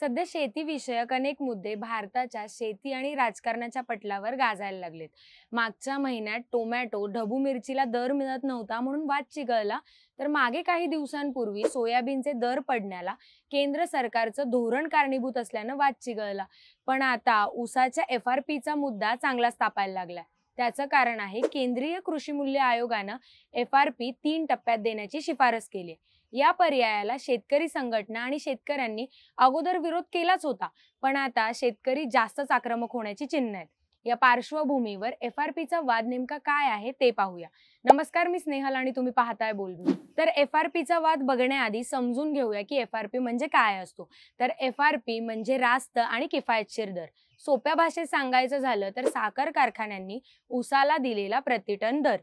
सध्या शेतीविषयक अनेक मुद्दे भारताच्या शेती आणि राजकारणाच्या पटलावर गाजायला लागलेत मागच्या महिन्यात टोमॅटो ढबू मिरचीला दर मिळत नव्हता म्हणून वाद चिघळला तर मागे काही दिवसांपूर्वी सोयाबीनचे दर पडण्याला केंद्र सरकारचं धोरण कारणीभूत असल्यानं वाद चिघळला पण आता उसाच्या एफ आर पीचा मुद्दा चांगलाच तापायला लागला त्याचं कारण आहे केंद्रीय कृषी मूल्य आयोगानं एफ आर पी तीन टप्प्यात देण्याची शिफारस केली या पर्यायाला शेतकरी संघटना आणि शेतकऱ्यांनी अगोदर विरोध केलाच होता पण आता शेतकरी जास्तच आक्रमक होण्याची चिन्ह आहेत या पार्श्वभूमीवर एफ आर पीचा वाद नेमका काय आहे ते पाहूया नमस्कार मी स्नेहल आणि तुम्ही पाहताय बोल तर एफ आर पीचा वाद बघण्याआधी समजून घेऊया की एफ आर पी म्हणजे काय असतो तर एफ आर पी म्हणजे रास्त आणि किफायतशीर दर सोप्या भाषेत सांगायचं झालं तर साखर कारखान्यांनी उसाला दिलेला प्रतिटन दर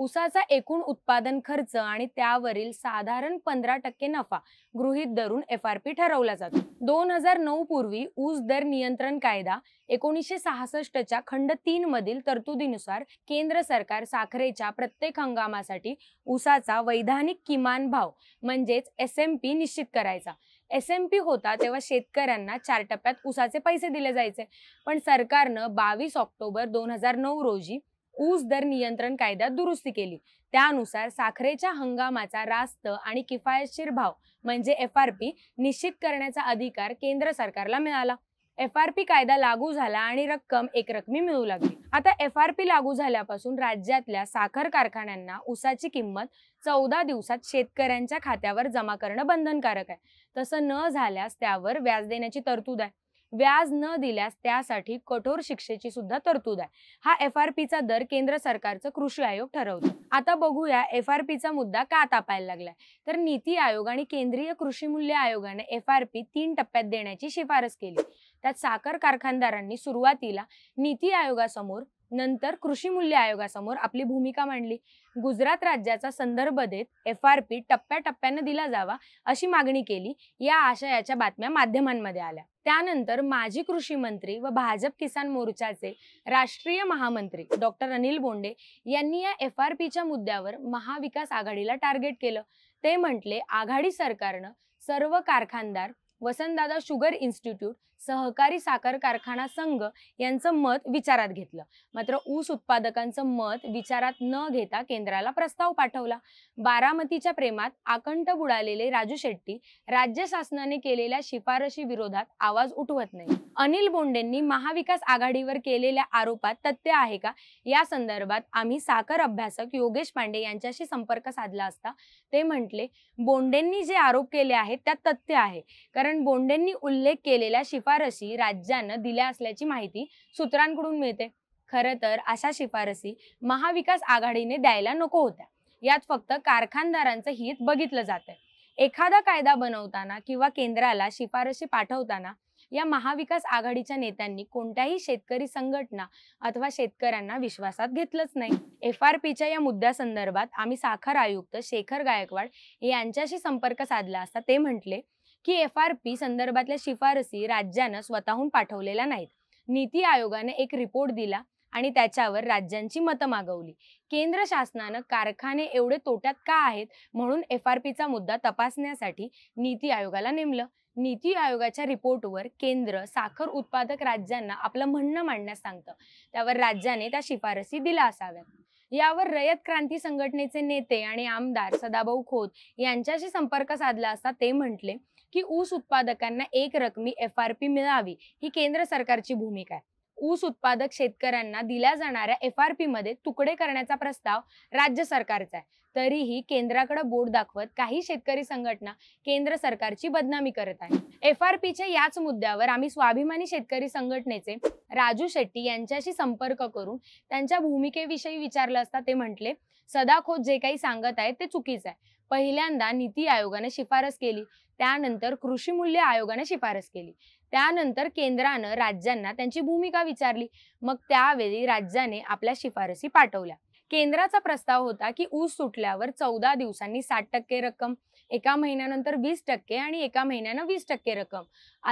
उसाचा एकूण उत्पादन खर्च आणि त्यावरील साधारण पंधरा टक्के नफा गृहीत धरून एफ आर पी ठरवला जातो दोन हजार नऊ पूर्वी ऊस दर नियंत्रण कायदा एकोणीसशे सहासष्टच्या खंड तीन मधील तरतुदीनुसार केंद्र सरकार साखरेच्या प्रत्येक हंगामासाठी उसाचा वैधानिक किमान भाव म्हणजेच एस एम पी निश्चित करायचा एस एम पी होता तेव्हा शेतकऱ्यांना चार टप्प्यात उसाचे पैसे दिले जायचे पण सरकारनं बावीस ऑक्टोबर दोन हजार नऊ रोजी ऊस दर नियंत्रण कायद्यात दुरुस्ती केली त्यानुसार साखरेच्या हंगामाचा रास्त आणि किफायतशीर भाव म्हणजे एफ आर पी निश्चित करण्याचा अधिकार केंद्र सरकारला मिळाला एफ आर पी कायदा लागू झाला आणि रक्कम एकरकमी मिळू लागली आता एफ आर पी लागू झाल्यापासून राज्यातल्या साखर कारखान्यांना ऊसाची किंमत चौदा दिवसात शेतकऱ्यांच्या खात्यावर जमा करणं बंधनकारक आहे तसं न झाल्यास त्यावर व्याज देण्याची तरतूद आहे व्याज न दिल्यास त्यासाठी कठोर शिक्षेची सुद्धा तरतूद आहे हा एफ आर पीचा दर केंद्र सरकारचं कृषी आयोग ठरवतो आता बघूया एफ आर पीचा मुद्दा का तापायला लागलाय तर नीती आयोग आणि केंद्रीय कृषी मूल्य आयोगाने एफ आर पी तीन टप्प्यात देण्याची शिफारस केली त्यात साखर कारखानदारांनी सुरुवातीला नीती आयोगासमोर नंतर कृषी मूल्य आयोगासमोर आपली भूमिका मांडली गुजरात राज्याचा संदर्भ देत एफ आर पी टप्प्याटप्प्यानं दिला जावा अशी मागणी केली या आशयाच्या बातम्या माध्यमांमध्ये आल्या त्यानंतर माजी कृषी मंत्री व भाजप किसान मोर्चाचे राष्ट्रीय महामंत्री डॉक्टर अनिल बोंडे यांनी या एफ आर पीच्या मुद्द्यावर महाविकास आघाडीला टार्गेट केलं ते म्हटले आघाडी सरकारनं सर्व कारखानदार वसंतदादा शुगर इन्स्टिट्यूट सहकारी साखर कारखाना संघ यांचं मत विचारात घेतलं मात्र ऊस उत्पादकांचं मत विचारात न घेता केंद्राला प्रस्ताव पाठवला बारामतीच्या प्रेमात आकंठ बुडालेले राजू शेट्टी राज्य शासनाने केलेल्या शिफारशी विरोधात आवाज उठवत नाही अनिल बोंडेंनी महाविकास आघाडीवर केलेल्या आरोपात तथ्य आहे का या संदर्भात आम्ही साखर अभ्यासक योगेश पांडे यांच्याशी संपर्क साधला असता ते म्हटले बोंडेंनी जे आरोप केले आहेत त्यात तथ्य आहे कारण कारण बोंडेंनी उल्लेख केलेल्या शिफारशी राज्यानं दिल्या असल्याची माहिती सूत्रांकडून मिळते खरं तर अशा शिफारशी महाविकास आघाडीने द्यायला नको होत्या यात फक्त कारखानदारांचं हित बघितलं जात एखादा कायदा बनवताना किंवा केंद्राला शिफारशी पाठवताना या महाविकास आघाडीच्या नेत्यांनी कोणत्याही शेतकरी संघटना अथवा शेतकऱ्यांना विश्वासात घेतलंच नाही एफ आर पीच्या या मुद्द्यासंदर्भात आम्ही साखर आयुक्त शेखर गायकवाड यांच्याशी संपर्क साधला असता ते म्हटले की एफ आर पी संदर्भातल्या शिफारसी राज्यांना स्वतःहून पाठवलेल्या नाहीत नीती आयोगाने एक रिपोर्ट दिला आणि त्याच्यावर राज्यांची मतं मागवली केंद्र शासनानं कारखाने एवढे तोट्यात का आहेत म्हणून एफ आर पीचा मुद्दा तपासण्यासाठी नीती आयोगाला नेमलं नीती आयोगाच्या रिपोर्टवर केंद्र साखर उत्पादक राज्यांना आपलं म्हणणं मांडण्यास सांगतं त्यावर राज्याने त्या शिफारसी दिल्या असाव्यात यावर रयत क्रांती संघटनेचे नेते आणि आमदार सदाभाऊ खोत यांच्याशी संपर्क साधला असता ते म्हटले की ऊस उत्पादकांना एक रकमी एफ आर पी मिळावी ही केंद्र सरकारची भूमिका आहे ऊस उत्पादक शेतकऱ्यांना दिल्या जाणाऱ्या एफ आर पी मध्ये तुकडे करण्याचा प्रस्ताव राज्य सरकारचा आहे तरीही केंद्राकडे बोर्ड दाखवत काही शेतकरी संघटना केंद्र सरकारची बदनामी करत आहे एफ आर पीच्या याच मुद्द्यावर आम्ही स्वाभिमानी शेतकरी संघटनेचे राजू शेट्टी यांच्याशी संपर्क करून त्यांच्या भूमिकेविषयी विचारलं असता ते म्हटले सदाखोत जे काही सांगत आहेत ते चुकीचं आहे पहिल्यांदा नीती आयोगाने शिफारस केली त्यानंतर कृषी मूल्य आयोगाने शिफारस केली त्यानंतर केंद्रानं राज्यांना त्यांची भूमिका विचारली मग त्यावेळी राज्याने आपल्या शिफारसी पाठवल्या केंद्राचा प्रस्ताव होता की ऊस सुटल्यावर चौदा दिवसांनी साठ टक्के रक्कम एका महिन्यानंतर वीस टक्के आणि एका महिन्यानं वीस टक्के रक्कम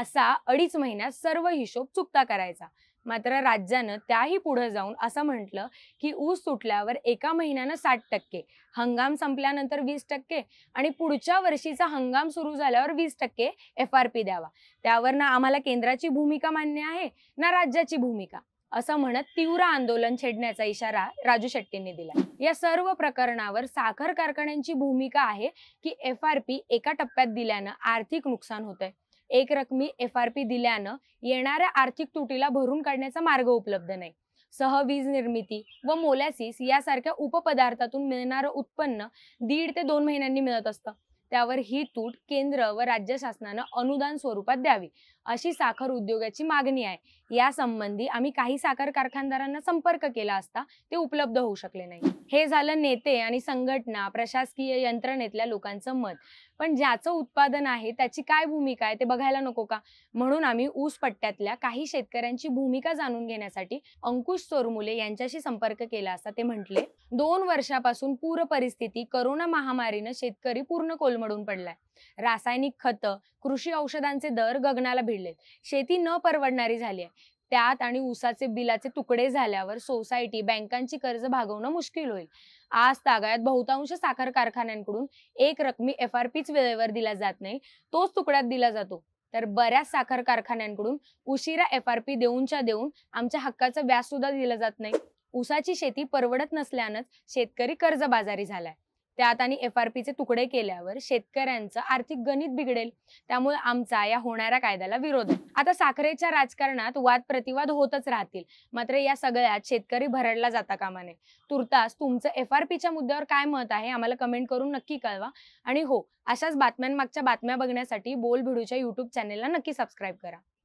असा अडीच महिन्यात सर्व हिशोब चुकता करायचा मात्र राज्यानं त्याही पुढे जाऊन असं म्हटलं की ऊस तुटल्यावर एका महिन्यानं साठ टक्के हंगाम संपल्यानंतर वीस टक्के आणि पुढच्या वर्षीचा हंगाम सुरू झाल्यावर वीस टक्के एफ आर पी द्यावा त्यावर ना आम्हाला केंद्राची भूमिका मान्य आहे ना राज्याची भूमिका असं म्हणत तीव्र आंदोलन छेडण्याचा इशारा राजू शेट्टींनी दिला या सर्व प्रकरणावर साखर कारखान्यांची भूमिका आहे की एफ आर पी एका टप्प्यात दिल्यानं आर्थिक नुकसान होत आहे एक रकमी एफ आर पी दिल्यानं येणाऱ्या आर्थिक तुटीला भरून काढण्याचा मार्ग उपलब्ध नाही सह वीज निर्मिती व मोलॅसिस यासारख्या उपपदार्थातून मिळणारं उत्पन्न दीड ते दोन महिन्यांनी मिळत असतं त्यावर ही तूट केंद्र व राज्य शासनानं अनुदान स्वरूपात द्यावी अशी साखर उद्योगाची मागणी आहे या संबंधी आम्ही काही साखर कारखानदारांना संपर्क केला असता ते उपलब्ध होऊ शकले नाही हे झालं नेते आणि संघटना प्रशासकीय यंत्रणेतल्या लोकांचं मत पण ज्याचं उत्पादन आहे त्याची काय भूमिका आहे ते बघायला नको का म्हणून आम्ही ऊस पट्ट्यातल्या काही शेतकऱ्यांची भूमिका जाणून घेण्यासाठी अंकुश चोरमुले यांच्याशी संपर्क केला असता ते म्हटले दोन वर्षापासून पूर परिस्थिती करोना महामारीनं शेतकरी पूर्ण कोलमडून पडलाय रासायनिक खत कृषी औषधांचे दर गगनाला भिडलेत शेती न परवडणारी झाली आहे त्यात आणि ऊसाचे बिलाचे तुकडे झाल्यावर सोसायटी बँकांची कर्ज भागवणं मुश्किल होईल आज तागायत बहुतांश साखर कारखान्यांकडून एक रकमी एफ आर पीच वेळेवर दिला जात नाही तोच तुकड्यात दिला जातो तर बऱ्याच साखर कारखान्यांकडून उशिरा एफ आर पी देऊनच्या देऊन आमच्या हक्काचं व्याज सुद्धा दिलं जात नाही ऊसाची शेती परवडत नसल्यानंच शेतकरी कर्जबाजारी झालाय त्यात आणि एफ आर पीचे तुकडे केल्यावर शेतकऱ्यांचं आर्थिक गणित बिघडेल त्यामुळे आमचा या होणाऱ्या कायद्याला विरोध आहे आता साखरेच्या राजकारणात वाद प्रतिवाद होतच राहतील मात्र या सगळ्यात शेतकरी भरडला जाता कामा नये तुर्तास तुमचं एफ आर पीच्या मुद्द्यावर काय मत आहे आम्हाला कमेंट करून नक्की कळवा आणि हो अशाच बातम्यांमागच्या बातम्या बघण्यासाठी बोल भिडूच्या युट्यूब चॅनेलला नक्की सबस्क्राईब करा